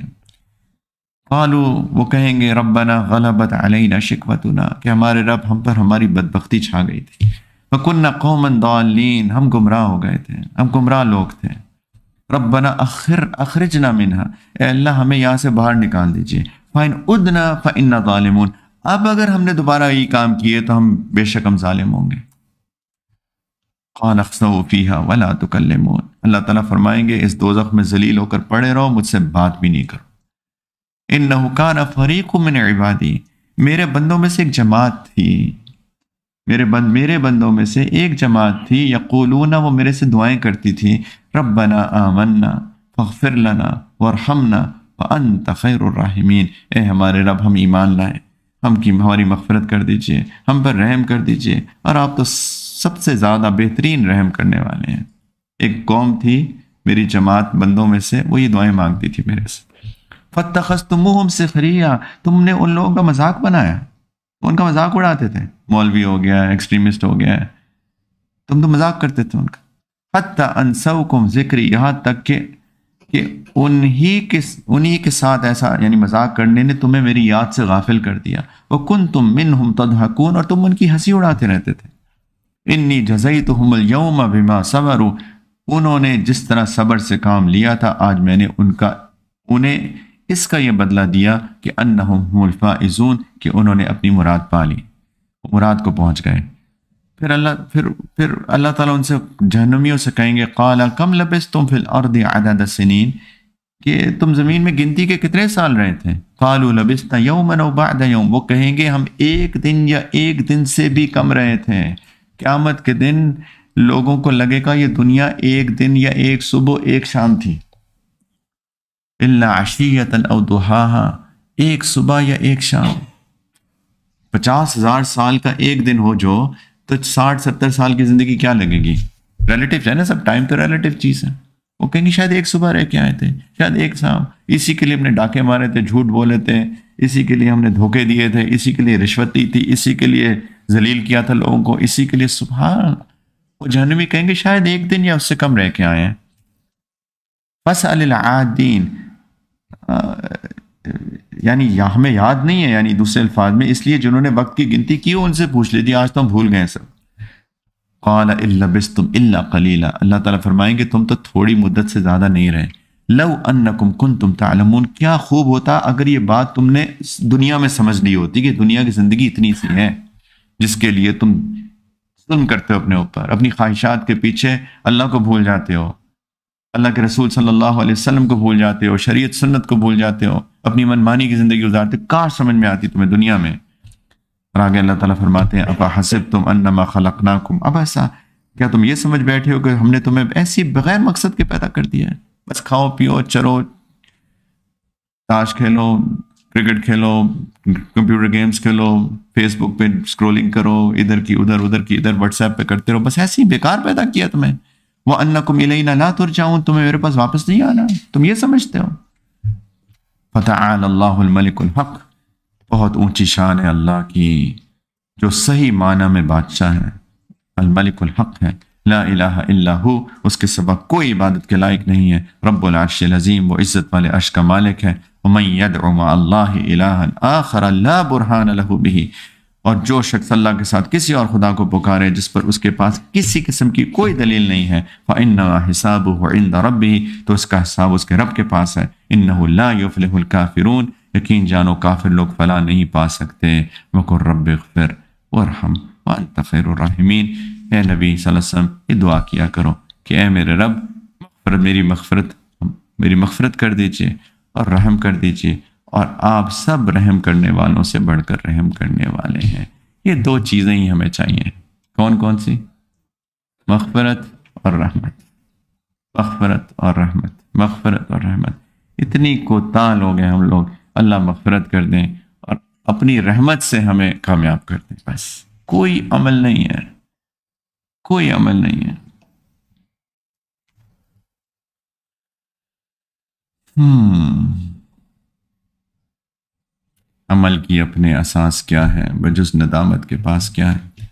कालू वो कहेंगे रबना गलबत अलैना शिकवतना कि हमारे रब हम पर हमारी बदबख्ती छा गई थी वकुन्ना कौमन दौलिन हम गुमराह हो गए थे हम गुमराह लोग थे रबना अखिर ना मिना अल्लाह हमें यहाँ से बाहर निकाल दीजिए फ़ाइन उदना फाइन ालिमून अब अगर हमने दोबारा ये काम किए तो हम बेशक हम ालिम होंगे वाला तो फ़ीहा वला अल्लाह ताला फरमाएंगे इस दोजख में जलील होकर पड़े रहो मुझसे बात भी नहीं करो इन नहुकान फरीक मिन इबादी मेरे बंदों में से एक जमात थी मेरे बंद मेरे बंदों में से एक जमात थी यकूलूना वो मेरे से दुआएं करती थी बना आमन्ना फ़िर लना वरहमना फ़न तखैरमीन ए हमारे रब हम ईमान लाए हम की हमारी मफ़रत कर दीजिए हम पर रहम कर दीजिए और आप तो सबसे ज़्यादा बेहतरीन रहम करने वाले हैं एक कौम थी मेरी जमात बंदों में से वो ये दुआएं मांगती थी मेरे से फतखस तुम से खरीया तुमने उन लोगों का मजाक बनाया उनका मजाक उड़ाते थे मौलवी हो गया एक्सट्रीमिस्ट हो गया तुम तो मजाक करते थे उनका हती कम जिक्र यहाँ तक के कि उन्हीं के उन्हीं के साथ ऐसा यानी मजाक करने ने तुम्हें मेरी याद से गाफिल कर दिया वो कन तुम मिन हम हकून और तुम उनकी हंसी उड़ाते रहते थे इन्नी जजई तो हमल यौम बिमा सबर उन्होंने जिस तरह सबर से काम लिया था आज मैंने उनका उन्हें इसका यह बदला दिया कि अन्नहुमफा इजून कि उन्होंने अपनी मुराद पा ली मुराद को पहुंच गए फिर अल्लाह फिर फिर अल्लाह ताला उनसे जहनुमियों से कहेंगे काला कम लबिस तुम फिल अर्द आदाद सनीन कि तुम ज़मीन में गिनती के कितने साल रहे थे कालू लबिस्ता यौमन वो कहेंगे हम एक दिन या एक दिन से भी कम रहे थे क़्यामत के दिन लोगों को लगेगा ये दुनिया एक दिन या एक सुबह एक शाम थी इल्ला एक सुबह या एक शाम पचास हज़ार साल का एक दिन हो जो तो साठ सत्तर साल की ज़िंदगी क्या लगेगी रिलेटिव है ना सब टाइम तो रिलेटिव चीज़ है वो कहेंगे शायद एक सुबह रह के आए थे शायद एक शाम इसी के लिए हमने डाके मारे थे झूठ बोले थे इसी के लिए हमने धोखे दिए थे इसी के लिए रिश्वत दी थी इसी के लिए जलील किया था लोगों को इसी के लिए सुबह वो जहनवी कहेंगे शायद एक दिन या उससे कम रह के आए हैं बस अलादीन यानी या हमें याद नहीं है यानी दूसरे अल्फाज में इसलिए जिन्होंने वक्त की गिनती की उनसे पूछ थी आज तो हम भूल गए सब कौला तुम इल्ला कलीला अल्लाह ताला फरमाएंगे तुम तो थोड़ी मुद्दत से ज़्यादा नहीं रहे लव अन्नकुम कुन तुम तालमून क्या खूब होता अगर ये बात तुमने दुनिया में समझ ली होती कि दुनिया की ज़िंदगी इतनी सी है जिसके लिए तुम जुल्म करते हो अपने ऊपर अपनी ख्वाहिशात के पीछे अल्लाह को भूल जाते हो अल्लाह के रसूल सल्लल्लाहु अलैहि वसल्लम को भूल जाते हो शरीयत सुन्नत को भूल जाते हो अपनी मनमानी की ज़िंदगी गुजारते हो कार समझ में आती तुम्हें दुनिया में और आगे अल्लाह ताला फरमाते हैं अबा हसब तुम अन्नमा खलकनाकुम अब ऐसा क्या तुम ये समझ बैठे हो कि हमने तुम्हें ऐसी बगैर मकसद के पैदा कर दिया है बस खाओ पियो चलो ताश खेलो क्रिकेट खेलो कंप्यूटर गेम्स खेलो फेसबुक पे स्क्रोलिंग करो इधर की उधर उधर की इधर व्हाट्सएप पे करते रहो बस ऐसे ही बेकार पैदा किया तुम्हें वो अन्ना को मिले ना ला तुर जाऊं तुम्हें मेरे पास वापस नहीं आना तुम ये समझते हो फतःमलिकहक बहुत ऊंची शान है अल्लाह की जो सही माना में बादशाह है अलमलिकहक है ला इलाहा उसके सबक कोई इबादत के लायक नहीं है रब्बुल अर्श वो इज़्ज़त वाले अर्श का मालिक है बुरहान लहूबी और जो शख्स अल्लाह के साथ किसी और खुदा को पुकारे जिस पर उसके पास किसी किस्म की कोई दलील नहीं है इन हिसाब इन रबी तो उसका हिसाब उसके रब के पास है इन नफ़िरून यकीन जानो काफिर लोग फला नहीं पा सकते वकुर रब फिर वरहम वन तखिरमीन ए नबी वसम ये दुआ किया करो कि ए मेरे रब मेरी मफफरत मेरी मफफ़रत कर दीजिए और रहम कर दीजिए और आप सब रहम करने वालों से बढ़कर रहम करने वाले हैं ये दो चीज़ें ही हमें चाहिए कौन कौन सी मखफरत और रहमत मखफरत और रहमत मखफरत और रहमत इतनी कोताल लोग हैं हम लोग अल्लाह मफफरत कर दें और अपनी रहमत से हमें कामयाब कर दें बस कोई अमल नहीं है कोई अमल नहीं है हम्म। अमल की अपने असास क्या है बजुस नदामत के पास क्या है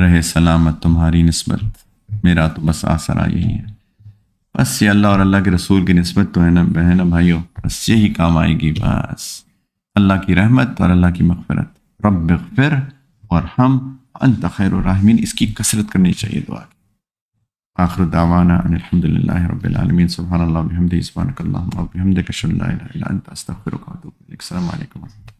रहे सलामत तुम्हारी नस्बत मेरा तो बस आसरा यही है बस ये अल्लाह और अल्लाह के रसूल की नस्बत तो है ना बहन भाइयों बस यही काम आएगी बस अल्लाह की रहमत और अल्लाह की मफफरत रब फिर और हम अन तखैर इसकी कसरत करनी चाहिए दुआ آخر دعوانا أن الحمد لله رب العالمين سبحان الله وبحمده سبحانك اللهم وبحمدك أشهد أن لا إله إلا أنت أستغفرك وأتوب إليك السلام عليكم ورحمة الله